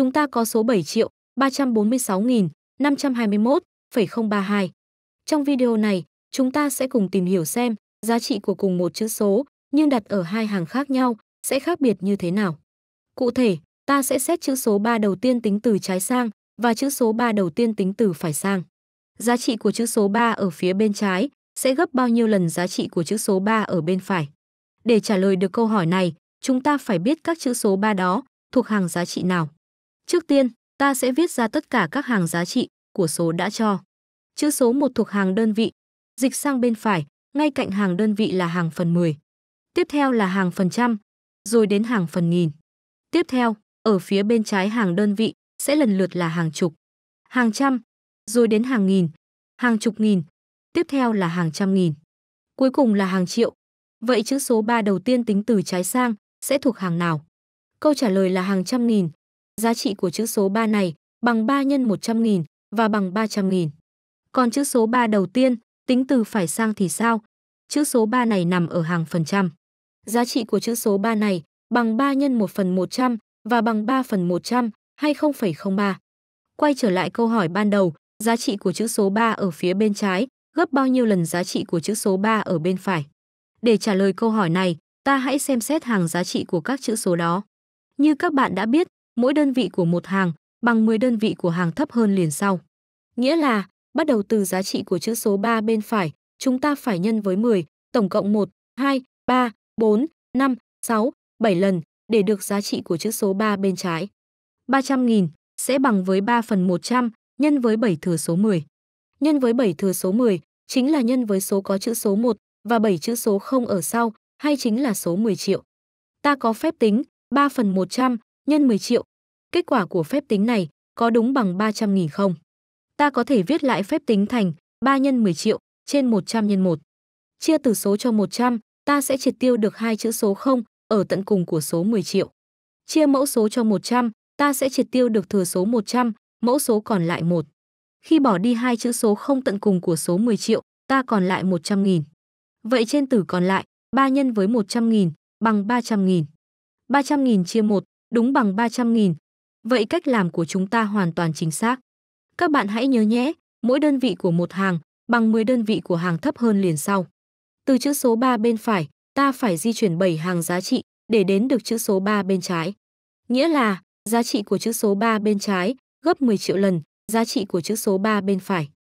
chúng ta có số 7 triệu 346.521,032. Trong video này, chúng ta sẽ cùng tìm hiểu xem giá trị của cùng một chữ số nhưng đặt ở hai hàng khác nhau sẽ khác biệt như thế nào. Cụ thể, ta sẽ xét chữ số 3 đầu tiên tính từ trái sang và chữ số 3 đầu tiên tính từ phải sang. Giá trị của chữ số 3 ở phía bên trái sẽ gấp bao nhiêu lần giá trị của chữ số 3 ở bên phải. Để trả lời được câu hỏi này, chúng ta phải biết các chữ số 3 đó thuộc hàng giá trị nào. Trước tiên, ta sẽ viết ra tất cả các hàng giá trị của số đã cho. Chữ số 1 thuộc hàng đơn vị, dịch sang bên phải, ngay cạnh hàng đơn vị là hàng phần 10. Tiếp theo là hàng phần trăm, rồi đến hàng phần nghìn. Tiếp theo, ở phía bên trái hàng đơn vị sẽ lần lượt là hàng chục, hàng trăm, rồi đến hàng nghìn, hàng chục nghìn, tiếp theo là hàng trăm nghìn. Cuối cùng là hàng triệu. Vậy chữ số 3 đầu tiên tính từ trái sang sẽ thuộc hàng nào? Câu trả lời là hàng trăm nghìn, giá trị của chữ số 3 này bằng 3 nhân 100 nghìn và bằng 300 nghìn. Còn chữ số 3 đầu tiên, tính từ phải sang thì sao? Chữ số 3 này nằm ở hàng phần trăm. Giá trị của chữ số 3 này bằng 3 nhân 1 phần 100 và bằng 3 phần 100 hay 0,03. Quay trở lại câu hỏi ban đầu, giá trị của chữ số 3 ở phía bên trái gấp bao nhiêu lần giá trị của chữ số 3 ở bên phải? Để trả lời câu hỏi này, ta hãy xem xét hàng giá trị của các chữ số đó. Như các bạn đã biết, mỗi đơn vị của một hàng bằng 10 đơn vị của hàng thấp hơn liền sau. Nghĩa là, bắt đầu từ giá trị của chữ số 3 bên phải, chúng ta phải nhân với 10, tổng cộng 1, 2, 3, 4, 5, 6, 7 lần để được giá trị của chữ số 3 bên trái. 300.000 sẽ bằng với 3 phần 100 nhân với 7 thừa số 10. Nhân với 7 thừa số 10 chính là nhân với số có chữ số 1 và 7 chữ số 0 ở sau hay chính là số 10 triệu. Ta có phép tính 3 phần 100 nhân 10 triệu. Kết quả của phép tính này có đúng bằng 300 nghìn không? Ta có thể viết lại phép tính thành 3 nhân 10 triệu trên 100 nhân 1. Chia từ số cho 100, ta sẽ triệt tiêu được hai chữ số 0 ở tận cùng của số 10 triệu. Chia mẫu số cho 100, ta sẽ triệt tiêu được thừa số 100, mẫu số còn lại 1. Khi bỏ đi hai chữ số 0 tận cùng của số 10 triệu, ta còn lại 100 nghìn Vậy trên tử còn lại, 3 nhân với 100 nghìn bằng 300.000. 300 nghìn chia 1 đúng bằng 300.000. Vậy cách làm của chúng ta hoàn toàn chính xác. Các bạn hãy nhớ nhé, mỗi đơn vị của một hàng bằng 10 đơn vị của hàng thấp hơn liền sau. Từ chữ số 3 bên phải, ta phải di chuyển 7 hàng giá trị để đến được chữ số 3 bên trái. Nghĩa là, giá trị của chữ số 3 bên trái gấp 10 triệu lần giá trị của chữ số 3 bên phải.